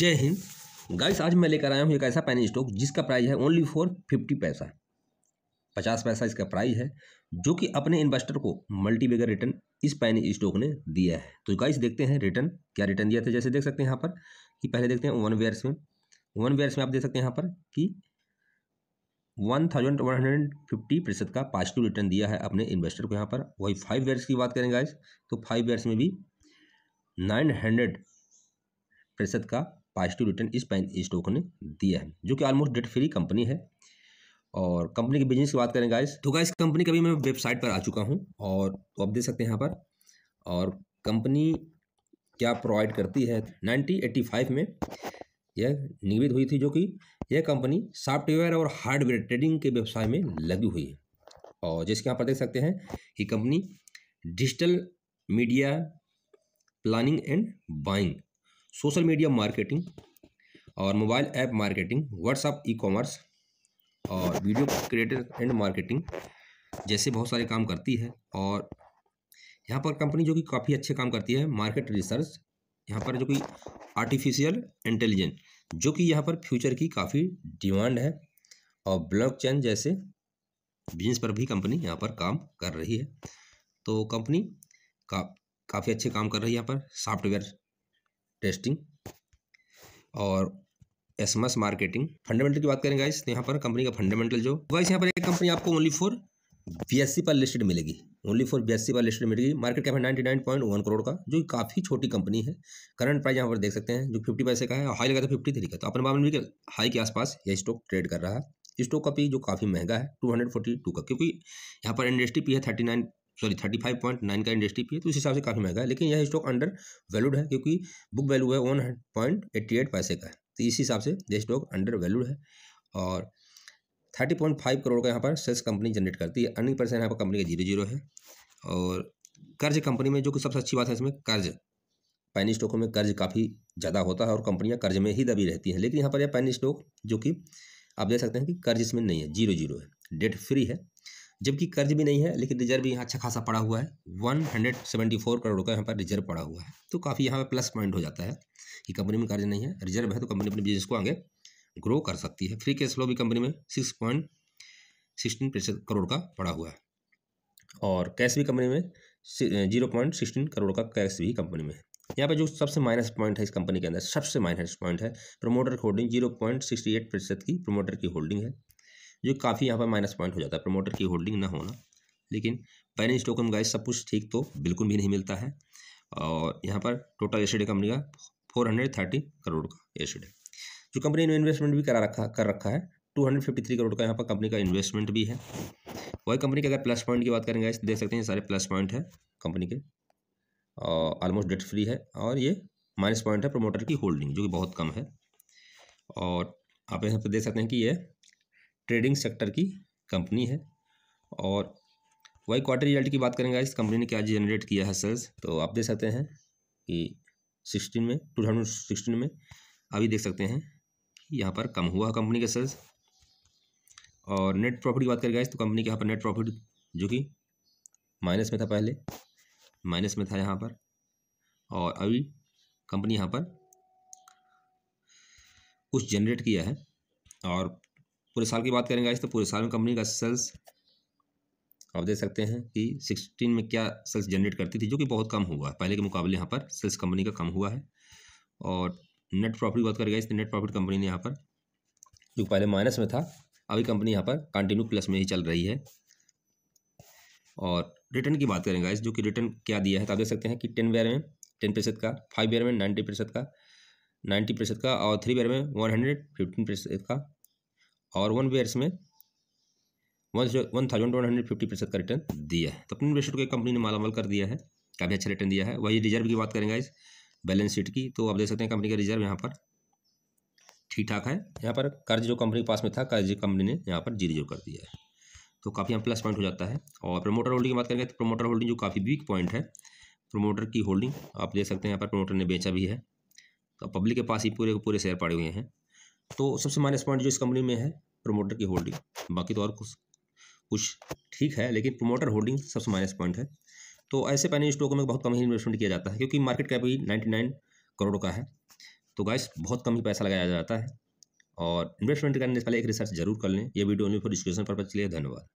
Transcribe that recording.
जय हिंद गाइस आज मैं लेकर आया हूँ एक ऐसा पैनी स्टॉक जिसका प्राइस है ओनली फॉर फिफ्टी पैसा पचास पैसा इसका प्राइस है जो कि अपने इन्वेस्टर को मल्टी बेगर रिटर्न इस पैनी स्टॉक ने दिया है तो गाइस देखते हैं रिटर्न क्या रिटर्न दिया था जैसे देख सकते हैं यहाँ पर कि पहले देखते हैं वन वेयर्स में वन वेयर्स में आप देख सकते हैं यहाँ पर कि one thousand one hundred fifty प्रतिशत का पॉजिटिव रिटर्न दिया है अपने इन्वेस्टर को यहाँ पर वही फाइव वेयर्स की बात करें गाइस तो फाइव वेयर्स में भी नाइन हंड्रेड प्रतिशत का पॉजिटिव रिटर्न इस पैन स्टॉक ने दिया है जो कि ऑलमोस्ट डेट फ्री कंपनी है और कंपनी के बिजनेस की बात करें गाइस तो गाइस कंपनी का भी मैं वेबसाइट पर आ चुका हूँ और तो आप देख सकते हैं यहाँ पर और कंपनी क्या प्रोवाइड करती है 1985 में यह निगमित हुई थी जो कि यह कंपनी सॉफ्टवेयर और हार्डवेयर ट्रेडिंग के व्यवसाय में लगी हुई है और जैसे यहाँ पर देख सकते हैं कि company digital media planning and buying social media marketing और mobile app marketing WhatsApp e commerce और वीडियो क्रिएटर एंड मार्केटिंग जैसे बहुत सारे काम करती है और यहाँ पर कंपनी जो कि काफ़ी अच्छे काम करती है मार्केट रिसर्च यहाँ पर जो कि आर्टिफिशियल इंटेलिजेंट जो कि यहाँ पर फ्यूचर की काफ़ी डिमांड है और ब्लॉकचेन जैसे बिजनेस पर भी कंपनी यहाँ पर काम कर रही है तो कंपनी का काफ़ी अच्छे काम कर रही है यहाँ पर सॉफ्टवेयर टेस्टिंग और एसमस मार्केटिंग फंडामेंटल की बात करें गाइस तो यहाँ पर कंपनी का फंडामेंटल जो गाइस यहाँ पर एक कंपनी आपको ओनली फॉर बी पर लिस्टेड मिलेगी ओनली फॉर बी पर लिस्टेड मिलेगी मार्केट कैप है ninety nine point one crore का जो काफ़ी छोटी कंपनी है करंट प्राइस यहाँ पर देख सकते हैं जो फिफ्टी पैसे का है और हाई लगा था फिफ्टी थ्री का तो अपने मामले में हाई के आसपास यह स्टॉक ट्रेड कर रहा है स्टॉक का पी जो काफ़ी महंगा है टू हंड्रेड फोर्टी टू का क्योंकि यहाँ पर इंडस्ट्री पी है thirty nine sorry thirty five point nine का इंडस्ट्री पी है तो उस हिसाब से काफ़ी महंगा है लेकिन यह स्टॉक अंडर वैल्यूड है क्योंकि बुक वैल्यू है वन पॉइंट एट्टी एट पैसे का है तो इस हिसाब से यह स्टॉक अंडर वैल्यूड है और थर्टी पॉइंट फाइव करोड़ का यहाँ पर सेल्स कंपनी जनरेट करती है अर्निंग परसेंट यहाँ पर कंपनी का जीरो जीरो है और कर्ज कंपनी में जो कि सबसे अच्छी बात है इसमें कर्ज पैनी स्टॉकों में कर्ज काफ़ी ज़्यादा होता है और कंपनियाँ कर्ज में ही दबी रहती हैं लेकिन यहाँ पर यह पैनी स्टॉक जो कि आप देख सकते हैं कि कर्ज इसमें नहीं है जीरो जीरो है डेट फ्री है जबकि कर्ज भी नहीं है लेकिन रिजर्व भी यहाँ अच्छा खासा पड़ा हुआ है one hundred seventy four crore का यहाँ पर रिजर्व पड़ा हुआ है तो काफ़ी यहाँ पर प्लस पॉइंट हो जाता है कि कंपनी में कर्ज नहीं है रिजर्व है तो कंपनी अपने बिजनेस को आगे ग्रो कर सकती है फ्री कैश फ्लो भी कंपनी में सिक्स पॉइंट सिक्सटीन प्रतिशत करोड़ का पड़ा हुआ है और कैश भी कंपनी में जीरो पॉइंट सिक्सटीन करोड़ का कैश भी कंपनी में है यहाँ पर जो सबसे माइनस पॉइंट है इस कंपनी के अंदर सबसे माइनस पॉइंट है प्रोमोटर की holding zero point sixty eight प्रतिशत की प्रोमोटर की होल्डिंग है जो काफ़ी यहाँ पर माइनस पॉइंट हो जाता है प्रमोटर की होल्डिंग ना होना लेकिन पैन स्टॉक में गाइस सब कुछ ठीक तो बिल्कुल भी नहीं मिलता है और यहाँ पर टोटल एसेड कंपनी का फोर हंड्रेड थर्टी करोड़ का एसेड है जो कंपनी ने इन्वेस्टमेंट भी करा रखा कर रखा है two hundred fifty three crore का यहाँ पर कंपनी का इन्वेस्टमेंट भी है वही कंपनी के अगर प्लस पॉइंट की बात करेंगे गाइस देख सकते हैं सारे प्लस पॉइंट है कंपनी के ऑलमोस्ट डेट फ्री है और ये माइनस पॉइंट है प्रोमोटर की होल्डिंग जो कि बहुत कम है और आप यहाँ पर देख सकते हैं कि ये ट्रेडिंग सेक्टर की कंपनी है और वही क्वार्टर रिजल्ट की बात करेंगे इस कंपनी ने क्या जनरेट किया है सेल्स तो आप देख सकते हैं कि सिक्सटीन में टू थाउजेंड सिक्सटीन में अभी देख सकते हैं यहाँ पर कम हुआ कंपनी का सेल्स और नेट प्रॉफिट की बात करेंगे इस तो कंपनी के यहाँ पर नेट प्रॉफिट जो कि माइनस में था पहले माइनस में था यहाँ पर और अभी कंपनी यहाँ पर कुछ जनरेट किया है और पूरे साल की बात करेंगे आज तो पूरे साल में कंपनी का सेल्स आप देख सकते हैं कि सिक्सटीन में क्या सेल्स जनरेट करती थी जो कि बहुत कम हुआ है पहले के मुकाबले यहाँ पर सेल्स कंपनी का कम हुआ है और नेट प्रॉफिट बात करेंगे इस तो नेट प्रॉफिट कंपनी ने यहाँ पर जो पहले माइनस में था अभी कंपनी यहाँ पर कंटिन्यू प्लस में ही चल रही है और रिटर्न की बात करेंगे इस जो कि रिटर्न क्या दिया है तो आप देख सकते हैं कि टेन बेयर में टेन प्रतिशत का फाइव बेयर में नाइन्टी प्रतिशत का नाइन्टी प्रतिशत का और थ्री बेयर में वन हंड्रेड फिफ्टीन प्रतिशत का और वन वेयर्स में one one thousand one hundred fifty प्रतिशत का रिटर्न दिया है तो अपने इन्वेस्टर को कंपनी ने मालामाल कर दिया है काफ़ी अच्छा रिटर्न दिया है वही रिजर्व की बात करेंगे इस बैलेंस शीट की तो आप देख सकते हैं कंपनी का रिजर्व यहाँ पर ठीक ठाक है यहाँ पर कर्ज जो कंपनी के पास में था कर्ज कंपनी ने यहाँ पर जी रिजर्व कर दिया है तो काफ़ी यहाँ प्लस पॉइंट हो जाता है और प्रमोटर होल्डिंग की बात करेंगे तो प्रमोटर होल्डिंग जो काफ़ी वीक पॉइंट है प्रमोटर की होल्डिंग आप देख सकते हैं यहाँ पर प्रमोटर ने बेचा भी है तो पब्लिक के पास ही पूरे पूरे शेयर पड़े हुए हैं तो सबसे माइनस पॉइंट जो इस कंपनी में है प्रोमोटर की होल्डिंग बाकी तो और कुछ कुछ ठीक है लेकिन प्रोमोटर होल्डिंग सबसे माइनस पॉइंट है तो ऐसे पैनी स्टॉकों में बहुत कम ही इन्वेस्टमेंट किया जाता है क्योंकि मार्केट कैप ही नाइन करोड़ का है तो गैस बहुत कम ही पैसा लगाया जाता है और इन्वेस्टमेंट करने से पहले एक रिसर्च जरूर कर लें यह वीडियो ओनली फॉर डिस्क्रिप्शन पर चलिए धन्यवाद